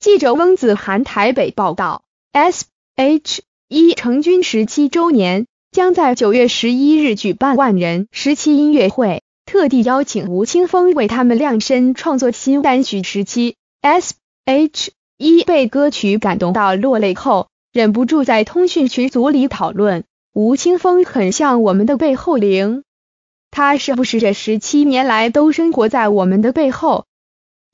记者翁子涵台北报道，S H E 成军十七周年将在九月十一日举办万人十七音乐会，特地邀请吴青峰为他们量身创作新单曲《十七》。S H E 被歌曲感动到落泪后，忍不住在通讯群组里讨论：吴青峰很像我们的背后灵，他是不是这十七年来都生活在我们的背后？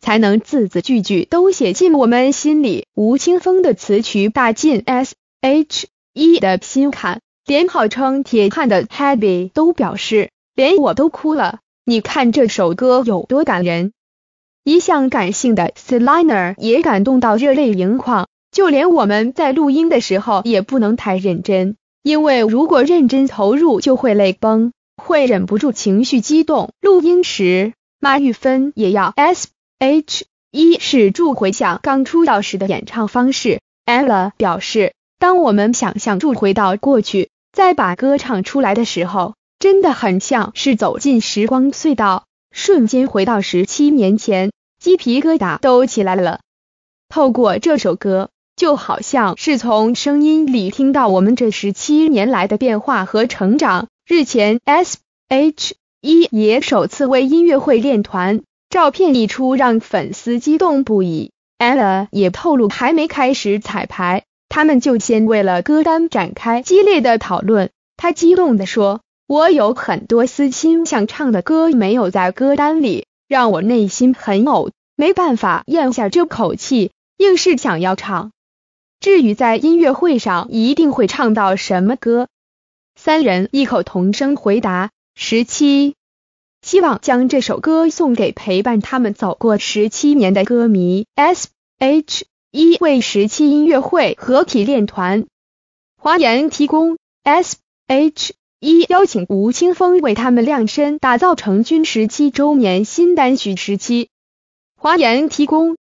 才能字字句句都写进我们心里。吴青峰的词曲大进 S H E 的心坎，连号称铁汉的 Happy 都表示，连我都哭了。你看这首歌有多感人，一向感性的 Selina 也感动到热泪盈眶。就连我们在录音的时候也不能太认真，因为如果认真投入就会泪崩，会忍不住情绪激动。录音时，马玉芬也要 S。H 一是图回想刚出道时的演唱方式。e L l a 表示，当我们想象住回到过去，再把歌唱出来的时候，真的很像是走进时光隧道，瞬间回到十七年前，鸡皮疙瘩都起来了。透过这首歌，就好像是从声音里听到我们这十七年来的变化和成长。日前，S.H.E 也首次为音乐会练团。照片一出，让粉丝激动不已。ella 也透露，还没开始彩排，他们就先为了歌单展开激烈的讨论。他激动地说：“我有很多私心，想唱的歌没有在歌单里，让我内心很呕，没办法咽下这口气，硬是想要唱。”至于在音乐会上一定会唱到什么歌，三人异口同声回答：“十七。”希望将这首歌送给陪伴他们走过十七年的歌迷。S.H.E 为十七音乐会合体练团。华研提供。S.H.E 邀请吴青峰为他们量身打造成军十七周年新单曲十七。华研提供。